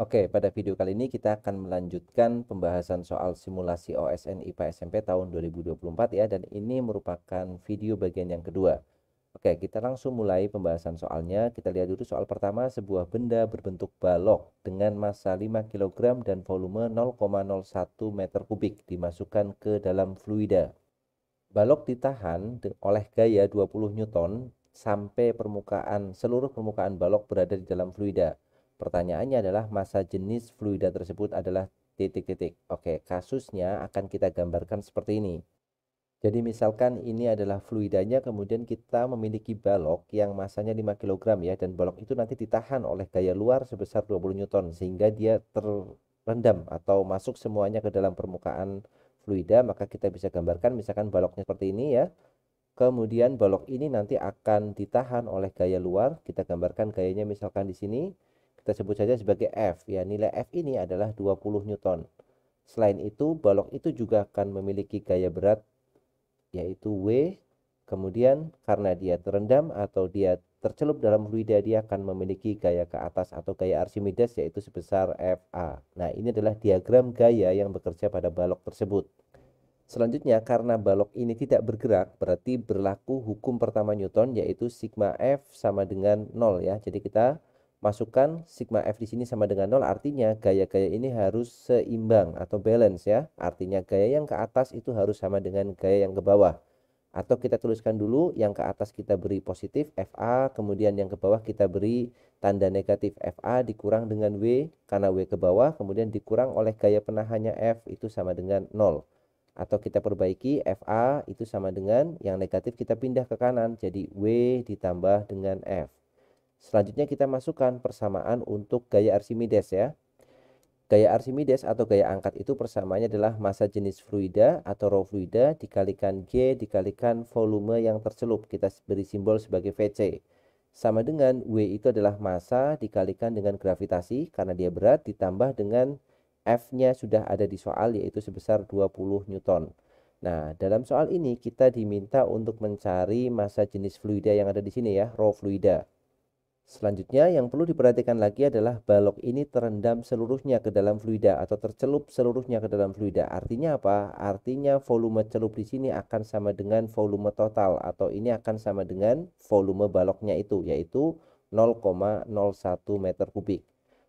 Oke, pada video kali ini kita akan melanjutkan pembahasan soal simulasi OSN IPA SMP tahun 2024 ya dan ini merupakan video bagian yang kedua. Oke, kita langsung mulai pembahasan soalnya. Kita lihat dulu soal pertama, sebuah benda berbentuk balok dengan massa 5 kg dan volume 0,01 meter kubik dimasukkan ke dalam fluida. Balok ditahan oleh gaya 20 Newton sampai permukaan seluruh permukaan balok berada di dalam fluida. Pertanyaannya adalah masa jenis fluida tersebut adalah titik-titik. Oke, kasusnya akan kita gambarkan seperti ini. Jadi misalkan ini adalah fluidanya kemudian kita memiliki balok yang masanya 5 kg ya dan balok itu nanti ditahan oleh gaya luar sebesar 20 Newton sehingga dia terendam atau masuk semuanya ke dalam permukaan fluida maka kita bisa gambarkan misalkan baloknya seperti ini ya. Kemudian balok ini nanti akan ditahan oleh gaya luar, kita gambarkan gayanya misalkan di sini kita sebut saja sebagai F ya nilai F ini adalah 20 Newton selain itu balok itu juga akan memiliki gaya berat yaitu W kemudian karena dia terendam atau dia tercelup dalam fluida dia akan memiliki gaya ke atas atau gaya Archimedes yaitu sebesar FA nah ini adalah diagram gaya yang bekerja pada balok tersebut Selanjutnya, karena balok ini tidak bergerak, berarti berlaku hukum pertama Newton yaitu sigma F sama dengan 0 ya. Jadi kita masukkan sigma f di sini sama dengan 0 artinya gaya-gaya ini harus seimbang atau balance ya. Artinya gaya yang ke atas itu harus sama dengan gaya yang ke bawah. Atau kita tuliskan dulu yang ke atas kita beri positif FA kemudian yang ke bawah kita beri tanda negatif FA dikurang dengan W karena W ke bawah kemudian dikurang oleh gaya penahannya F itu sama dengan 0. Atau kita perbaiki FA itu sama dengan yang negatif kita pindah ke kanan jadi W ditambah dengan F. Selanjutnya kita masukkan persamaan untuk gaya Archimedes ya. Gaya Archimedes atau gaya angkat itu persamaannya adalah massa jenis fluida atau rho fluida dikalikan G dikalikan volume yang tercelup. Kita beri simbol sebagai VC. Sama dengan W itu adalah massa dikalikan dengan gravitasi karena dia berat ditambah dengan F-nya sudah ada di soal yaitu sebesar 20 Newton. Nah, dalam soal ini kita diminta untuk mencari massa jenis fluida yang ada di sini ya, rho fluida. Selanjutnya, yang perlu diperhatikan lagi adalah balok ini terendam seluruhnya ke dalam fluida atau tercelup seluruhnya ke dalam fluida. Artinya apa? Artinya volume celup di sini akan sama dengan volume total atau ini akan sama dengan volume baloknya itu yaitu 0,01 meter kubik.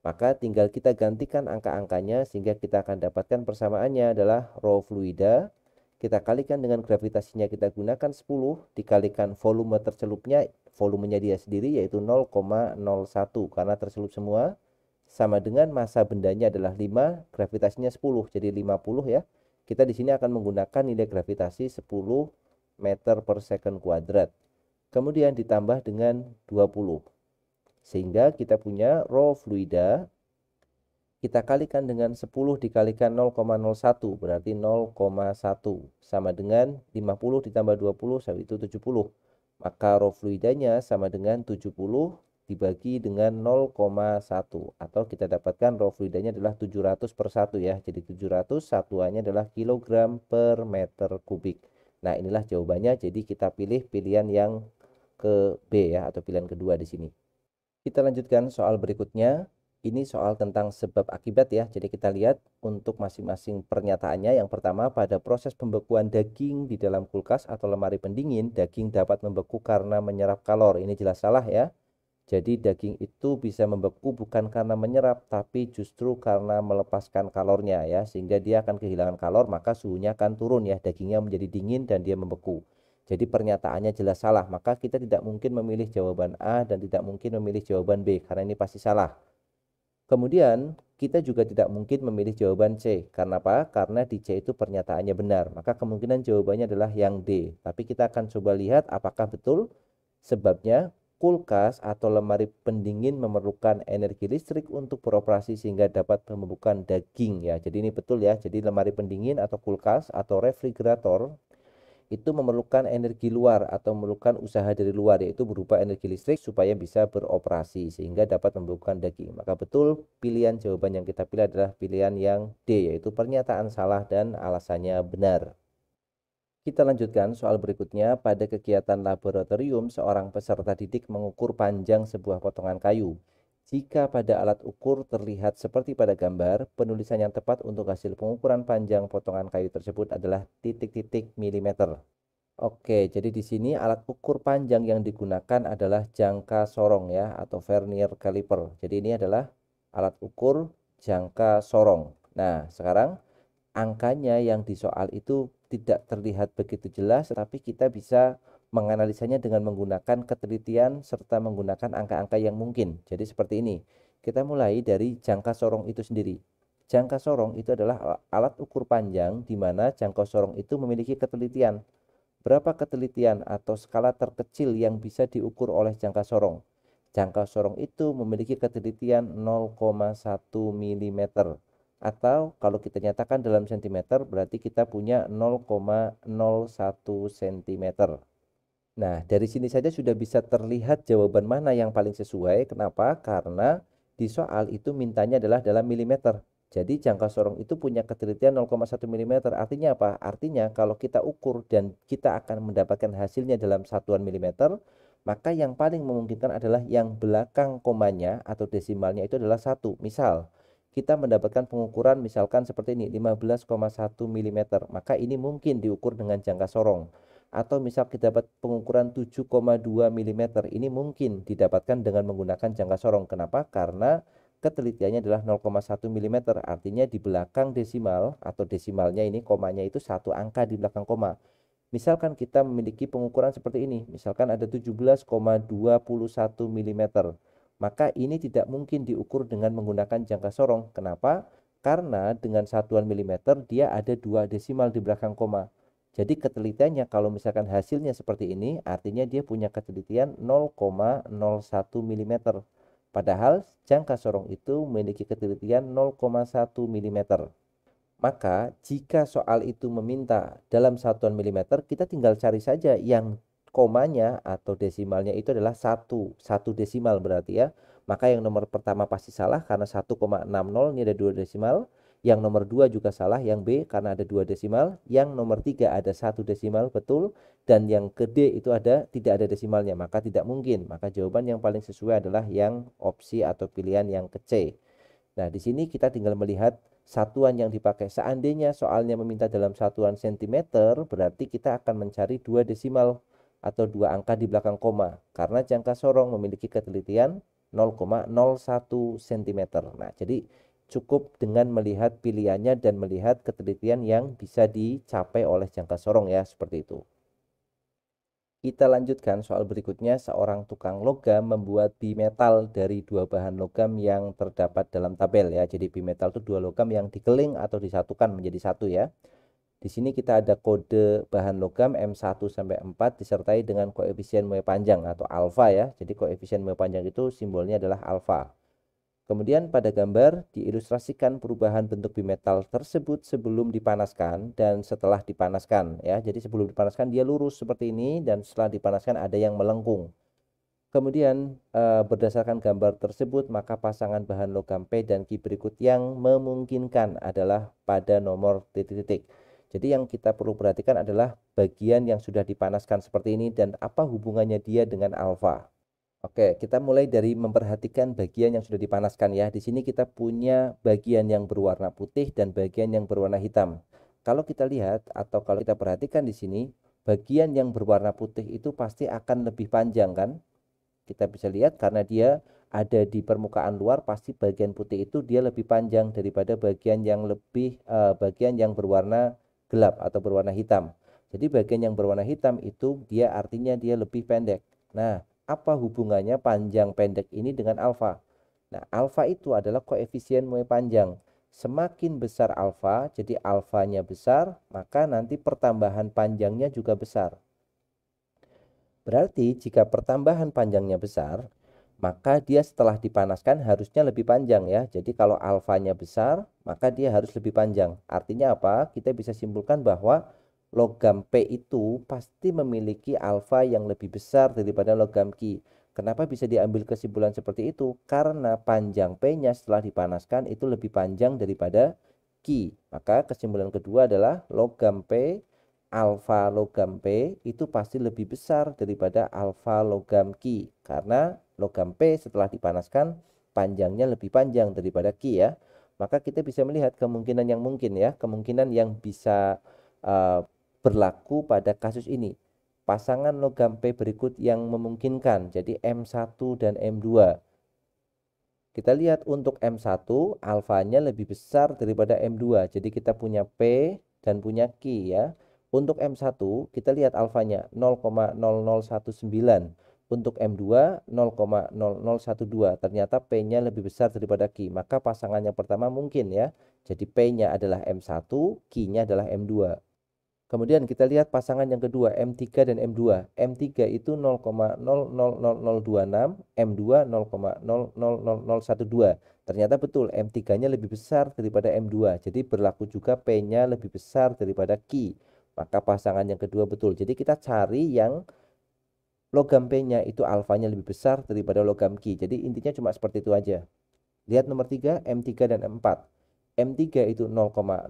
Maka tinggal kita gantikan angka-angkanya sehingga kita akan dapatkan persamaannya adalah rho fluida kita kalikan dengan gravitasinya kita gunakan 10 dikalikan volume tercelupnya volumenya dia sendiri yaitu 0,01 karena terselip semua sama dengan masa bendanya adalah 5, gravitasinya 10 jadi 50 ya. Kita di sini akan menggunakan nilai gravitasi 10 meter per second kuadrat. Kemudian ditambah dengan 20. Sehingga kita punya rho fluida kita kalikan dengan 10 dikalikan 0,01 berarti 0,1 sama dengan 50 ditambah 20 itu 70 maka roh fluidanya sama dengan 70 dibagi dengan 0,1 atau kita dapatkan roh fluidanya adalah 700 per 1 ya. Jadi 700 satuannya adalah kilogram per meter kubik. Nah inilah jawabannya jadi kita pilih pilihan yang ke B ya atau pilihan kedua di sini. Kita lanjutkan soal berikutnya ini soal tentang sebab akibat ya. Jadi kita lihat untuk masing-masing pernyataannya yang pertama pada proses pembekuan daging di dalam kulkas atau lemari pendingin, daging dapat membeku karena menyerap kalor. Ini jelas salah ya. Jadi daging itu bisa membeku bukan karena menyerap tapi justru karena melepaskan kalornya ya sehingga dia akan kehilangan kalor maka suhunya akan turun ya dagingnya menjadi dingin dan dia membeku. Jadi pernyataannya jelas salah maka kita tidak mungkin memilih jawaban A dan tidak mungkin memilih jawaban B karena ini pasti salah. Kemudian kita juga tidak mungkin memilih jawaban C. Karena apa? Karena di C itu pernyataannya benar. Maka kemungkinan jawabannya adalah yang D. Tapi kita akan coba lihat apakah betul sebabnya kulkas atau lemari pendingin memerlukan energi listrik untuk beroperasi sehingga dapat membekukan daging ya. Jadi ini betul ya. Jadi lemari pendingin atau kulkas atau refrigerator itu memerlukan energi luar atau memerlukan usaha dari luar yaitu berupa energi listrik supaya bisa beroperasi sehingga dapat membekukan daging. Maka betul pilihan jawaban yang kita pilih adalah pilihan yang D yaitu pernyataan salah dan alasannya benar. Kita lanjutkan soal berikutnya. Pada kegiatan laboratorium, seorang peserta didik mengukur panjang sebuah potongan kayu. Jika pada alat ukur terlihat seperti pada gambar, penulisan yang tepat untuk hasil pengukuran panjang potongan kayu tersebut adalah titik-titik milimeter. Oke, jadi di sini alat ukur panjang yang digunakan adalah jangka sorong ya atau vernier caliper. Jadi ini adalah alat ukur jangka sorong. Nah, sekarang angkanya yang di soal itu tidak terlihat begitu jelas, tetapi kita bisa menganalisanya dengan menggunakan ketelitian serta menggunakan angka-angka yang mungkin. Jadi seperti ini. Kita mulai dari jangka sorong itu sendiri. Jangka sorong itu adalah alat ukur panjang di mana jangka sorong itu memiliki ketelitian. Berapa ketelitian atau skala terkecil yang bisa diukur oleh jangka sorong? Jangka sorong itu memiliki ketelitian 0,1 mm atau kalau kita nyatakan dalam sentimeter berarti kita punya 0,01 cm. Nah, dari sini saja sudah bisa terlihat jawaban mana yang paling sesuai. Kenapa? Karena di soal itu mintanya adalah dalam milimeter. Jadi jangka sorong itu punya ketelitian 0,1 mm. Artinya apa? Artinya kalau kita ukur dan kita akan mendapatkan hasilnya dalam satuan milimeter, maka yang paling memungkinkan adalah yang belakang komanya atau desimalnya itu adalah satu. Misal kita mendapatkan pengukuran misalkan seperti ini 15,1 mm, maka ini mungkin diukur dengan jangka sorong atau misal kita dapat pengukuran 7,2 mm ini mungkin didapatkan dengan menggunakan jangka sorong. Kenapa? Karena ketelitiannya adalah 0,1 mm artinya di belakang desimal atau desimalnya ini komanya itu satu angka di belakang koma misalkan kita memiliki pengukuran seperti ini misalkan ada 17,21 mm maka ini tidak mungkin diukur dengan menggunakan jangka sorong kenapa karena dengan satuan milimeter dia ada dua desimal di belakang koma jadi ketelitiannya kalau misalkan hasilnya seperti ini artinya dia punya ketelitian 0,01 mm. Padahal jangka sorong itu memiliki ketelitian 0,1 mm. Maka jika soal itu meminta dalam satuan milimeter, kita tinggal cari saja yang komanya atau desimalnya itu adalah satu satu desimal berarti ya. Maka yang nomor pertama pasti salah karena 1,60 ini ada 2 desimal yang nomor dua juga salah yang B karena ada dua desimal yang nomor tiga ada satu desimal betul dan yang ke D itu ada tidak ada desimalnya maka tidak mungkin maka jawaban yang paling sesuai adalah yang opsi atau pilihan yang ke C nah di sini kita tinggal melihat satuan yang dipakai seandainya soalnya meminta dalam satuan sentimeter berarti kita akan mencari dua desimal atau dua angka di belakang koma karena jangka sorong memiliki ketelitian 0,01 cm. Nah, jadi cukup dengan melihat pilihannya dan melihat ketelitian yang bisa dicapai oleh jangka sorong ya seperti itu. Kita lanjutkan soal berikutnya, seorang tukang logam membuat bimetal dari dua bahan logam yang terdapat dalam tabel ya. Jadi bimetal itu dua logam yang dikeling atau disatukan menjadi satu ya. Di sini kita ada kode bahan logam M1 sampai 4 disertai dengan koefisien mu panjang atau alfa ya. Jadi koefisien mu panjang itu simbolnya adalah alfa. Kemudian pada gambar diilustrasikan perubahan bentuk bimetal tersebut sebelum dipanaskan dan setelah dipanaskan ya. Jadi sebelum dipanaskan dia lurus seperti ini dan setelah dipanaskan ada yang melengkung. Kemudian eh, berdasarkan gambar tersebut maka pasangan bahan logam P dan Q berikut yang memungkinkan adalah pada nomor titik-titik. Jadi yang kita perlu perhatikan adalah bagian yang sudah dipanaskan seperti ini dan apa hubungannya dia dengan alfa. Oke, kita mulai dari memperhatikan bagian yang sudah dipanaskan ya. Di sini kita punya bagian yang berwarna putih dan bagian yang berwarna hitam. Kalau kita lihat atau kalau kita perhatikan di sini, bagian yang berwarna putih itu pasti akan lebih panjang kan? Kita bisa lihat karena dia ada di permukaan luar pasti bagian putih itu dia lebih panjang daripada bagian yang lebih uh, bagian yang berwarna gelap atau berwarna hitam. Jadi bagian yang berwarna hitam itu dia artinya dia lebih pendek. Nah, apa hubungannya panjang pendek ini dengan alfa. Nah, alfa itu adalah koefisien mulai panjang. Semakin besar alfa, jadi alfanya besar, maka nanti pertambahan panjangnya juga besar. Berarti jika pertambahan panjangnya besar, maka dia setelah dipanaskan harusnya lebih panjang ya. Jadi kalau alfanya besar, maka dia harus lebih panjang. Artinya apa? Kita bisa simpulkan bahwa logam P itu pasti memiliki alfa yang lebih besar daripada logam Q. Kenapa bisa diambil kesimpulan seperti itu? Karena panjang P-nya setelah dipanaskan itu lebih panjang daripada Q. Maka kesimpulan kedua adalah logam P alfa logam P itu pasti lebih besar daripada alfa logam Q. Karena logam P setelah dipanaskan panjangnya lebih panjang daripada Q ya. Maka kita bisa melihat kemungkinan yang mungkin ya. Kemungkinan yang bisa uh, berlaku pada kasus ini. Pasangan logam P berikut yang memungkinkan, jadi M1 dan M2. Kita lihat untuk M1, alfanya lebih besar daripada M2. Jadi kita punya P dan punya Q ya. Untuk M1, kita lihat alfanya 0,0019. Untuk M2, 0,0012. Ternyata P-nya lebih besar daripada Q. Maka pasangannya pertama mungkin ya. Jadi P-nya adalah M1, Q-nya adalah M2. Kemudian kita lihat pasangan yang kedua M3 dan M2. M3 itu 0,000026, M2 0,00012. Ternyata betul M3-nya lebih besar daripada M2. Jadi berlaku juga P-nya lebih besar daripada Q. Maka pasangan yang kedua betul. Jadi kita cari yang logam P-nya itu alfanya lebih besar daripada logam Q. Jadi intinya cuma seperti itu aja. Lihat nomor 3, M3 dan M4. M3 itu 0,000026,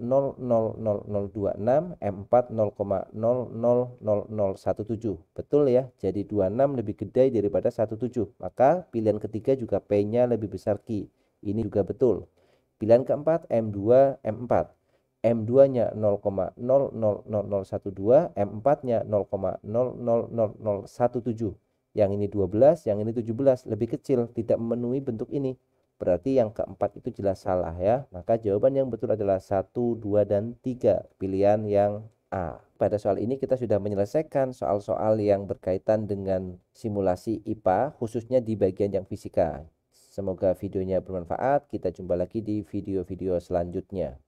M4 0,000017. Betul ya? Jadi 26 lebih gede daripada 17. Maka pilihan ketiga juga P-nya lebih besar Q. Ini juga betul. Pilihan keempat M2, M4. M2-nya 0,000012, M4-nya 0,000017. Yang ini 12, yang ini 17, lebih kecil, tidak memenuhi bentuk ini. Berarti yang keempat itu jelas salah ya. Maka jawaban yang betul adalah 1, 2, dan 3. Pilihan yang A. Pada soal ini kita sudah menyelesaikan soal-soal yang berkaitan dengan simulasi IPA khususnya di bagian yang fisika. Semoga videonya bermanfaat. Kita jumpa lagi di video-video selanjutnya.